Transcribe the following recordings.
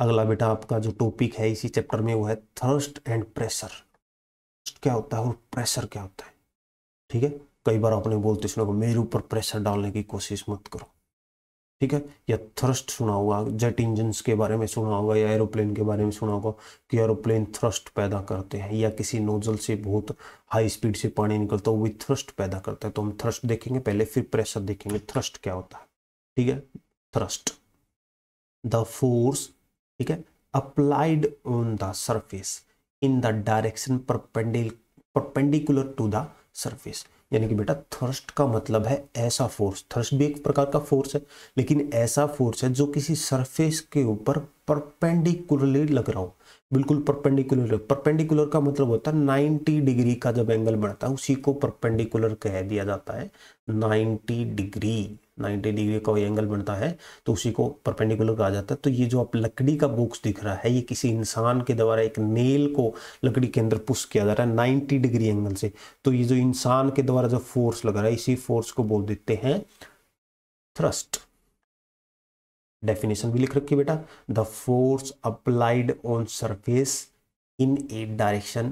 अगला बेटा आपका जो टॉपिक है इसी चैप्टर में वो है थर्स्ट एंड प्रेशर क्या होता है और प्रेशर क्या होता है ठीक है कई बार आपने बोलते सुना को मेरे ऊपर प्रेशर डालने की कोशिश मत करो ठीक है या थ्रस्ट सुना होगा जेट इंजन के बारे में सुना होगा या एरोप्लेन के बारे में सुना होगा कि एरोप्लेन थ्रस्ट पैदा करते हैं या किसी नोजल से बहुत हाई स्पीड से पानी निकलता है वो थ्रस्ट पैदा करता है तो हम थ्रस्ट देखेंगे पहले फिर प्रेशर देखेंगे थ्रस्ट क्या होता है ठीक है थ्रस्ट द फोर्स ठीक है applied on the surface in the direction perpendicular to the surface यानी कि बेटा थ्रस्ट का मतलब है ऐसा फोर्स थ्रस्ट भी एक प्रकार का फोर्स है लेकिन ऐसा फोर्स है जो किसी सरफेस के ऊपर परपेंडिकुलरली लग रहा हो बिल्कुल परपेंडिकुलर परपेंडिकुलर का मतलब होता है 90 डिग्री का जब एंगल बढ़ता है उसी को परपेंडिकुलर कह दिया जाता है 90 डिग्री 90 डिग्री का एंगल बनता है तो उसी को परपेंडिकुलर कहा जाता है तो ये जो आप लकड़ी का बॉक्स दिख रहा है ये किसी इंसान के द्वारा एक नेल को लकड़ी के अंदर पुश किया जा रहा है नाइन्टी डिग्री एंगल से तो ये जो इंसान के द्वारा जो फोर्स लग रहा है इसी फोर्स को बोल देते हैं थ्रस्ट डेफिनेशन भी लिख रखी बेटा the force applied on surface in a direction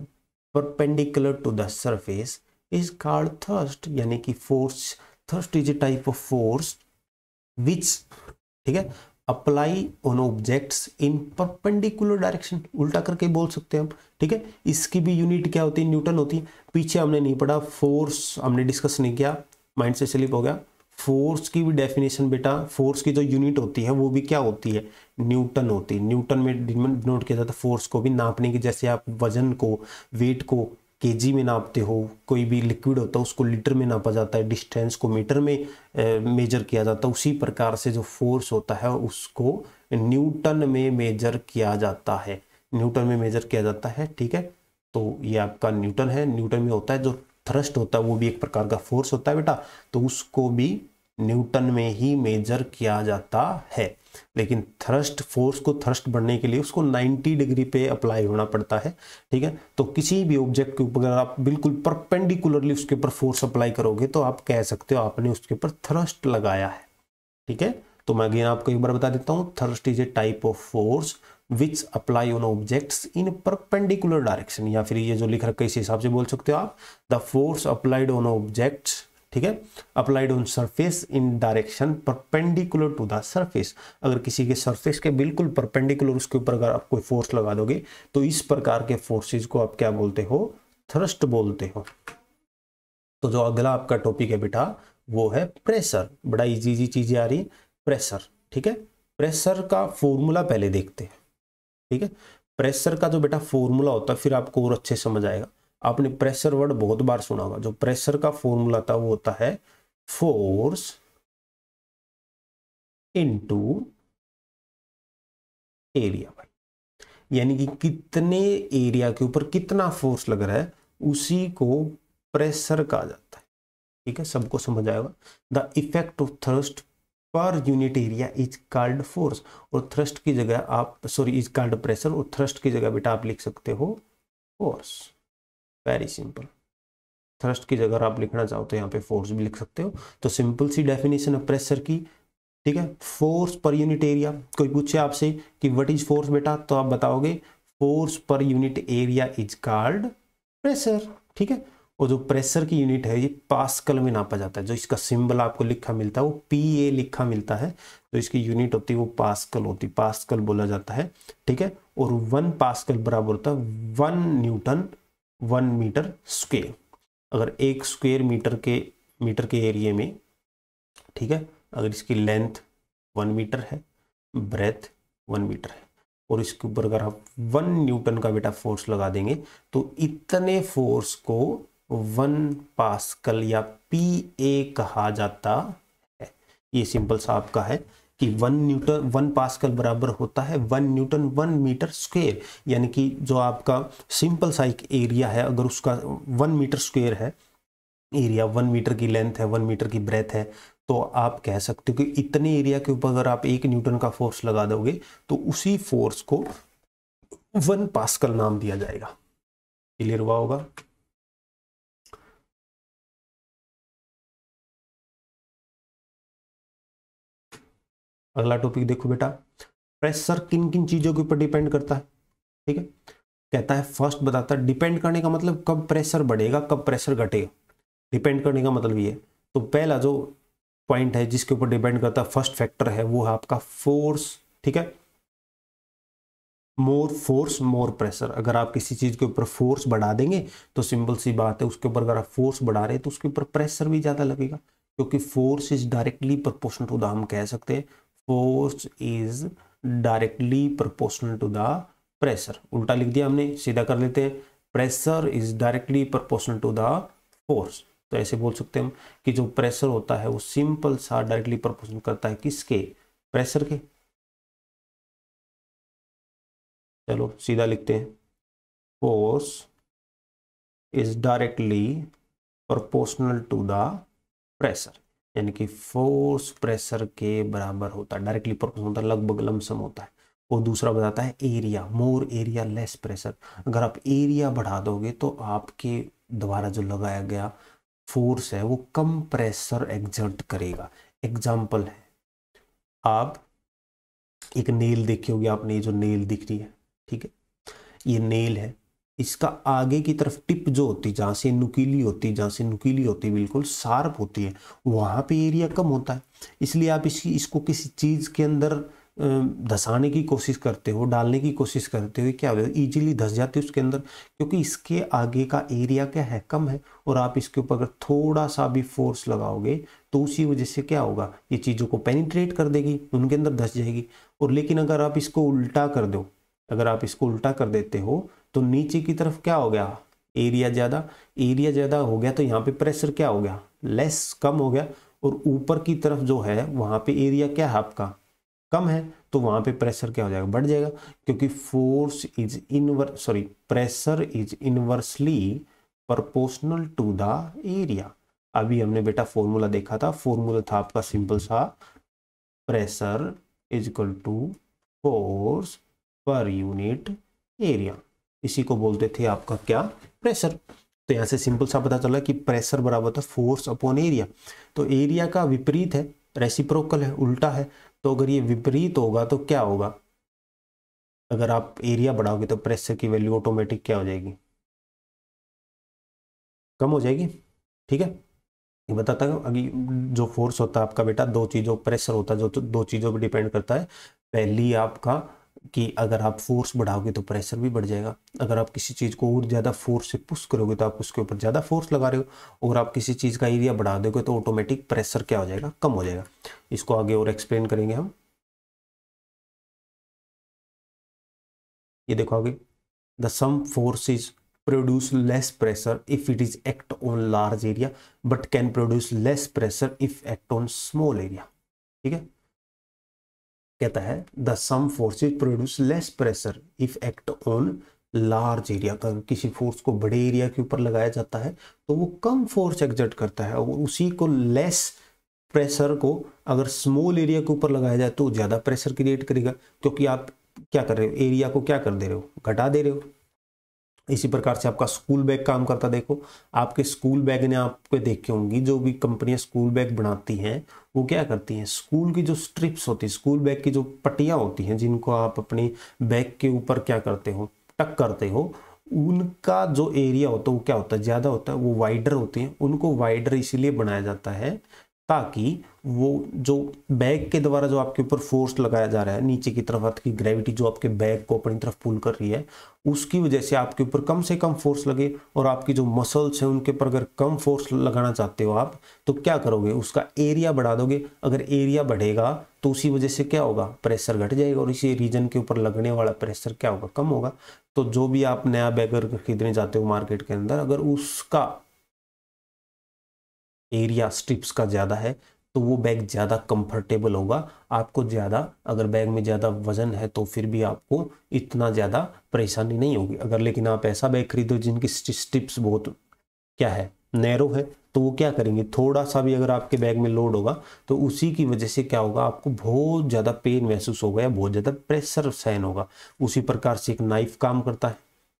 perpendicular to the surface is called thrust यानी कि force thrust is a type of force which ठीक है apply on objects in perpendicular direction उल्टा करके बोल सकते हैं हम ठीक है इसकी भी यूनिट क्या होती है न्यूटन होती है पीछे हमने नहीं पढ़ा फोर्स हमने डिस्कस नहीं किया माइंड से स्लिप हो गया फोर्स की भी डेफिनेशन बेटा फोर्स की जो यूनिट होती है वो भी क्या होती है न्यूटन होती है न्यूटन में डिनोट किया जाता है फोर्स को भी नापने की जैसे आप वजन को वेट को जी में नापते हो कोई भी लिक्विड होता है उसको लीटर में नापा जाता है डिस्टेंस को मीटर में मेजर किया जाता है उसी प्रकार से जो फोर्स होता है उसको न्यूटन में मेजर किया जाता है न्यूटन में मेजर किया जाता है ठीक है तो ये आपका न्यूटन है न्यूटन में होता है जो थ्रस्ट होता है वो भी एक प्रकार का फोर्स होता है बेटा तो उसको भी न्यूटन में ही मेजर किया जाता है लेकिन थ्रस्ट फोर्स को थ्रस्ट बढ़ने के लिए उसको 90 डिग्री पे अप्लाई होना पड़ता है ठीक है तो किसी भी ऑब्जेक्ट के ऊपर आप बिल्कुल परपेंडिकुलरली उसके ऊपर फोर्स अप्लाई करोगे तो आप कह सकते हो आपने उसके ऊपर थ्रस्ट लगाया है ठीक है तो मैं अगेन आपको एक बार बता देता हूँ thrust is a type of force which apply on objects in perpendicular direction या फिर ये जो लिख रखा है इस हिसाब से बोल सकते हो आप the force applied on objects ठीक है applied on surface in direction perpendicular to the surface अगर किसी के सरफेस के बिल्कुल परपेंडिकुलर उसके ऊपर अगर आप कोई फोर्स लगा दोगे तो इस प्रकार के फोर्सेज को आप क्या बोलते हो थ्रस्ट बोलते हो तो जो अगला आपका टॉपिक है बेटा वो है प्रेशर बड़ा इजी इजी चीजें आ रही प्रेशर ठीक है प्रेशर का फॉर्मूला पहले देखते हैं ठीक है प्रेशर का जो बेटा फॉर्मूला होता है फिर आपको और अच्छे समझ आएगा आपने प्रेशर वर्ड बहुत बार सुना होगा जो प्रेशर का फॉर्मूला था वो होता है फोर्स इनटू एरिया बाई यानी कि कितने एरिया के ऊपर कितना फोर्स लग रहा है उसी को प्रेशर कहा जाता है ठीक है सबको समझ आएगा the effect of thrust per unit area is called force और थ्रस्ट की जगह आप सॉरी इज कार्ड प्रेशर और थ्रस्ट की जगह बेटा आप लिख सकते हो फोर्स वेरी सिंपल थ्रस्ट की जगह आप लिखना चाहो तो यहाँ पे फोर्स भी लिख सकते हो तो सिंपल सी डेफिनेशन है प्रेशर की ठीक है फोर्स पर यूनिट एरिया कोई पूछे आपसे कि व्हाट इज फोर्स बेटा तो आप बताओगे force per unit area is called pressure ठीक है और जो प्रेशर की यूनिट है ये पास्कल में नापा जाता है जो इसका सिंबल आपको लिखा मिलता है वो पी ए लिखा मिलता है तो इसकी यूनिट होती है वो पास्कल होती है पास्कल बोला जाता है ठीक है और वन पास्कल बराबर होता है one newton one metre square अगर एक स्क्वेयर मीटर के मीटर के एरिए में ठीक है अगर इसकी लेंथ वन मीटर है ब्रेथ वन मीटर है और इसके ऊपर अगर आप वन न्यूटन का बेटा फोर्स लगा देंगे तो इतने फोर्स को वन पास्कल या पी ए कहा जाता है ये सिंपल सा आपका है कि वन न्यूटन वन पास्कल बराबर होता है one newton one metre square यानी कि जो आपका सिंपल सा एक एरिया है अगर उसका वन मीटर स्क्वेयर है एरिया वन मीटर की लेंथ है वन मीटर की ब्रेथ है तो आप कह सकते हो कि इतने एरिया के ऊपर अगर आप एक न्यूटन का फोर्स लगा दोगे तो उसी फोर्स को वन पास्कल नाम दिया जाएगा क्लियर हुआ होगा अगला टॉपिक देखो बेटा प्रेशर किन किन चीज़ों के ऊपर डिपेंड करता है ठीक है कहता है फर्स्ट बताता है डिपेंड करने का मतलब कब प्रेशर बढ़ेगा कब प्रेशर घटेगा डिपेंड करने का मतलब ये तो पहला जो पॉइंट है जिसके ऊपर डिपेंड करता है फर्स्ट फैक्टर है वो है आपका फोर्स ठीक है मोर फोर्स मोर प्रेशर अगर आप किसी चीज़ के ऊपर फोर्स बढ़ा देंगे तो सिंपल सी बात है उसके ऊपर अगर आप फोर्स बढ़ा रहे हैं तो उसके ऊपर प्रेशर भी ज़्यादा लगेगा क्योंकि force is directly proportional to the हम कह सकते हैं force is directly proportional to the pressure उल्टा लिख दिया हमने सीधा कर लेते हैं pressure is directly proportional to the force तो ऐसे बोल सकते हैं हम कि जो प्रेशर होता है वो सिंपल सा डायरेक्टली प्रोपोर्शनल करता है किसके प्रेशर के चलो सीधा लिखते हैं force is directly proportional to the pressure यानी कि फोर्स प्रेशर के बराबर होता है डायरेक्टली प्रोपोर्शनल होता है लगभग लमसम होता है और दूसरा बताता है area more area less pressure अगर आप एरिया बढ़ा दोगे तो आपके द्वारा जो लगाया गया फोर्स है वो कम प्रेशर एग्जर्ट करेगा एग्जाम्पल है आप एक नेल देखी होगी आपने ये जो नेल दिख रही है ठीक है ये नेल है इसका आगे की तरफ टिप जो होती है जहाँ से नुकीली होती है जहाँ से नुकीली होती है बिल्कुल शार्प होती है वहाँ पे एरिया कम होता है इसलिए आप इसकी इसको किसी चीज़ के अंदर धसाने की कोशिश करते हो डालने की कोशिश करते हो क्या हो ईजिली धस जाती है उसके अंदर क्योंकि इसके आगे का एरिया क्या है कम है और आप इसके ऊपर अगर थोड़ा सा भी फोर्स लगाओगे तो उसी वजह से क्या होगा ये चीज़ों को पेनिट्रेट कर देगी उनके अंदर धस जाएगी और लेकिन अगर आप इसको उल्टा कर दो अगर आप इसको उल्टा कर देते हो तो नीचे की तरफ क्या हो गया एरिया ज़्यादा एरिया ज़्यादा हो गया तो यहाँ पे प्रेशर क्या हो गया लेस कम हो गया और ऊपर की तरफ जो है वहां पे एरिया क्या है आपका कम है तो वहां पे प्रेशर क्या हो जाएगा बढ़ जाएगा क्योंकि force is inverse sorry pressure is inversely proportional to the area अभी हमने बेटा फॉर्मूला देखा था फॉर्मूला था आपका सिंपल सा pressure is equal to force per unit area इसी को बोलते थे आपका क्या प्रेशर तो यहाँ से सिंपल सा पता चला कि प्रेशर बराबर था फोर्स अपॉन एरिया तो एरिया का विपरीत है रेसिप्रोकल है उल्टा है तो अगर ये विपरीत होगा तो क्या होगा अगर आप एरिया बढ़ाओगे तो प्रेशर की वैल्यू ऑटोमेटिक क्या हो जाएगी कम हो जाएगी ठीक है ये बताता है अभी जो फोर्स होता है आपका बेटा दो चीज़ों प्रेशर होता है जो दो चीज़ों पर डिपेंड करता है पहली आपका कि अगर आप फोर्स बढ़ाओगे तो प्रेशर भी बढ़ जाएगा अगर आप किसी चीज़ को और ज़्यादा फोर्स से पुश करोगे तो आप उसके ऊपर ज़्यादा फोर्स लगा रहे हो और आप किसी चीज़ का एरिया बढ़ा दोगे तो ऑटोमेटिक प्रेशर क्या हो जाएगा कम हो जाएगा इसको आगे और एक्सप्लेन करेंगे हम ये देखो आगे the same force is produce less pressure if it is act on large area but can produce less pressure if act on small area ठीक है कहता है the same forces produce less pressure if act on large area का किसी force को बड़े area के ऊपर लगाया जाता है तो वो कम फोर्स एग्जर्ट करता है और उसी को लेस प्रेशर को अगर स्मॉल एरिया के ऊपर लगाया जाए तो ज़्यादा प्रेशर क्रिएट करेगा क्योंकि आप क्या कर रहे हो एरिया को क्या कर दे रहे हो घटा दे रहे हो इसी प्रकार से आपका स्कूल बैग काम करता देखो आपके स्कूल बैग ने आपके देखी होंगी जो भी कंपनियां स्कूल बैग बनाती हैं वो क्या करती हैं स्कूल की जो स्ट्रिप्स होती है स्कूल बैग की जो पट्टियां होती हैं जिनको आप अपनी बैग के ऊपर क्या करते हो टक करते हो उनका जो एरिया होता है वो क्या होता है ज़्यादा होता है वो वाइडर होते हैं उनको वाइडर इसीलिए बनाया जाता है ताकि वो जो बैग के द्वारा जो आपके ऊपर फोर्स लगाया जा रहा है नीचे की तरफ अर्थ की ग्रेविटी जो आपके बैग को अपनी तरफ पुल कर रही है उसकी वजह से आपके ऊपर कम से कम फोर्स लगे और आपकी जो मसल्स हैं उनके ऊपर अगर कम फोर्स लगाना चाहते हो आप तो क्या करोगे उसका एरिया बढ़ा दोगे अगर एरिया बढ़ेगा तो उसी वजह से क्या होगा प्रेशर घट जाएगा और इसी रीजन के ऊपर लगने वाला प्रेशर क्या होगा कम होगा तो जो भी आप नया बैग खरीदने जाते हो मार्केट के अंदर अगर उसका एरिया स्ट्रिप्स का ज़्यादा है तो वो बैग ज़्यादा कंफर्टेबल होगा आपको ज़्यादा अगर बैग में ज़्यादा वजन है तो फिर भी आपको इतना ज़्यादा परेशानी नहीं होगी अगर लेकिन आप ऐसा बैग खरीदो जिनकी स्ट्रिप्स बहुत क्या है नैरो है तो वो क्या करेंगे थोड़ा सा भी अगर आपके बैग में लोड होगा तो उसी की वजह से क्या होगा आपको बहुत ज़्यादा पेन महसूस होगा या बहुत ज़्यादा प्रेशर सहन होगा उसी प्रकार से एक नाइफ काम करता है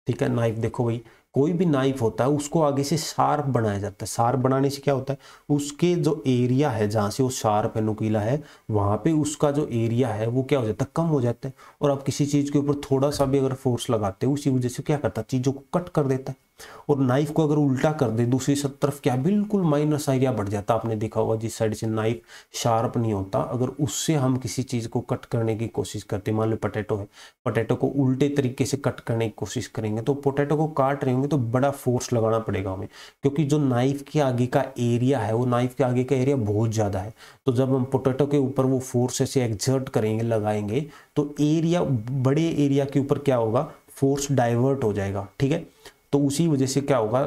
ठीक है नाइफ देखो भाई कोई भी नाइफ होता है उसको आगे से शार्प बनाया जाता है शार्प बनाने से क्या होता है उसके जो एरिया है जहाँ से वो शार्प है नुकीला है वहाँ पे उसका जो एरिया है वो क्या हो जाता है कम हो जाता है और आप किसी चीज़ के ऊपर थोड़ा सा भी अगर फोर्स लगाते हो उसी वजह से क्या करता है चीज़ों को कट कर देता है और नाइफ को अगर उल्टा कर दे दूसरी तरफ क्या बिल्कुल माइनस एरिया बढ़ जाता आपने देखा होगा जिस साइड से नाइफ शार्प नहीं होता अगर उससे हम किसी चीज़ को कट करने की कोशिश करते मान लो पोटैटो है पोटैटो को उल्टे तरीके से कट करने की कोशिश करेंगे तो पोटैटो को काट रहे होंगे तो बड़ा फोर्स लगाना पड़ेगा हमें क्योंकि जो नाइफ के आगे का एरिया है वो नाइफ के आगे का एरिया बहुत ज़्यादा है तो जब हम पोटैटो के ऊपर वो फोर्स ऐसे एग्जर्ट करेंगे लगाएंगे तो एरिया बड़े एरिया के ऊपर क्या होगा फोर्स डाइवर्ट हो जाएगा ठीक है तो उसी वजह से क्या होगा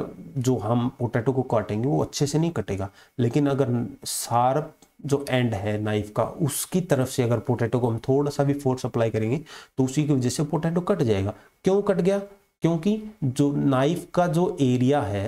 जो हम पोटैटो को काटेंगे वो अच्छे से नहीं कटेगा लेकिन अगर सार जो एंड है नाइफ का उसकी तरफ से अगर पोटैटो को हम थोड़ा सा भी फोर्स अप्लाई करेंगे तो उसी की वजह से पोटैटो कट जाएगा क्यों कट गया क्योंकि जो नाइफ का जो एरिया है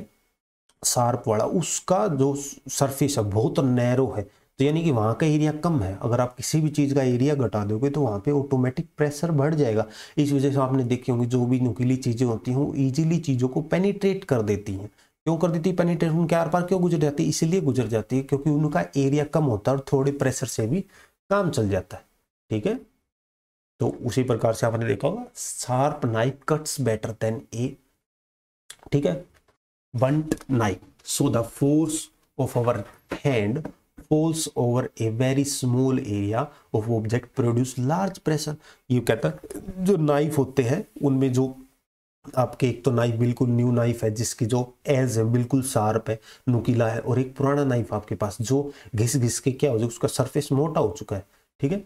शार्प वाला उसका जो सरफेस है बहुत नैरो है यानी कि वहाँ का एरिया कम है अगर आप किसी भी चीज़ का एरिया घटा दोगे तो वहाँ पे ऑटोमेटिक प्रेशर बढ़ जाएगा इस वजह से आपने देखे होंगे जो भी नुकीली चीज़ें होती हैं वो ईजिली चीज़ों को पेनीट्रेट कर देती हैं क्यों कर देती है पेनीट्रेट उनके आर पार क्यों गुजर जाती है इसीलिए गुजर जाती है क्योंकि उनका एरिया कम होता है और थोड़े प्रेशर से भी काम चल जाता है ठीक है तो उसी प्रकार से आपने देखा होगा sharp knife cuts better than a ठीक है blunt knife so the force of our hand pulls over a very small area of object produce large pressure ये कहता है जो नाइफ होते हैं उनमें जो आपके एक तो नाइफ बिल्कुल न्यू नाइफ है जिसकी जो एज है बिल्कुल शार्प है नुकीला है और एक पुराना नाइफ आपके पास जो घिस घिस के क्या हो जाए उसका सरफेस मोटा हो चुका है ठीक है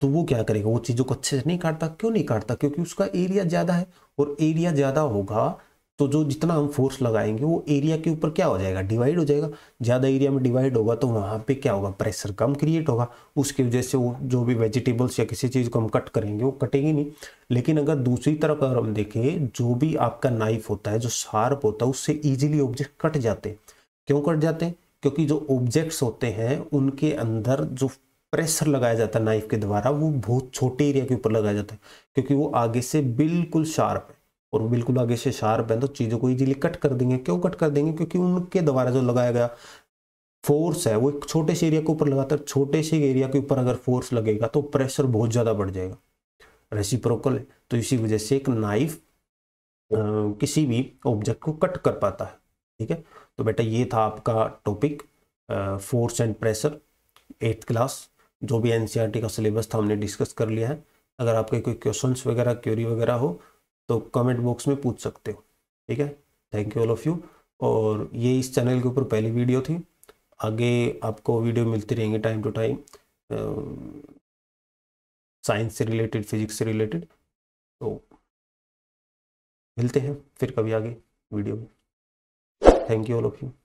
तो वो क्या करेगा वो चीज़ों को अच्छे से नहीं काटता क्यों नहीं काटता क्योंकि उसका एरिया ज़्यादा है और एरिया ज़्यादा होगा तो जो जितना हम फोर्स लगाएंगे वो एरिया के ऊपर क्या हो जाएगा डिवाइड हो जाएगा ज़्यादा एरिया में डिवाइड होगा तो वहाँ पे क्या होगा प्रेशर कम क्रिएट होगा उसकी वजह से वो जो भी वेजिटेबल्स या किसी चीज़ को हम कट करेंगे वो कटेगी नहीं लेकिन अगर दूसरी तरफ अगर हम देखें जो भी आपका नाइफ होता है जो शार्प होता है उससे ईजिली ऑब्जेक्ट कट जाते हैं क्यों कट जाते हैं क्योंकि जो ऑब्जेक्ट्स होते हैं उनके अंदर जो प्रेशर लगाया जाता है नाइफ के द्वारा वो बहुत छोटे एरिया के ऊपर लगाया जाता है क्योंकि वो आगे से बिल्कुल शार्प है और वो बिल्कुल आगे से शार्प है तो चीज़ों को इजीली कट कर देंगे क्यों कट कर देंगे क्योंकि उनके द्वारा जो लगाया गया फोर्स है वो एक छोटे से एरिया के ऊपर लगातार छोटे से एरिया के ऊपर अगर फोर्स लगेगा तो प्रेशर बहुत ज़्यादा बढ़ जाएगा रेसिप्रोकल है तो इसी वजह से एक नाइफ किसी भी ऑब्जेक्ट को कट कर पाता है ठीक है तो बेटा ये था आपका topic force and pressure eighth class जो भी एन का सिलेबस था हमने डिस्कस कर लिया है अगर आपके कोई क्वेश्चंस वगैरह क्यूरी वगैरह हो तो कमेंट बॉक्स में पूछ सकते हो ठीक है thank you all of you और ये इस चैनल के ऊपर पहली वीडियो थी आगे आपको वीडियो मिलती रहेंगी टाइम टू टाइम साइंस से रिलेटेड फिजिक्स से रिलेटेड तो मिलते हैं फिर कभी आगे वीडियो में thank you all of you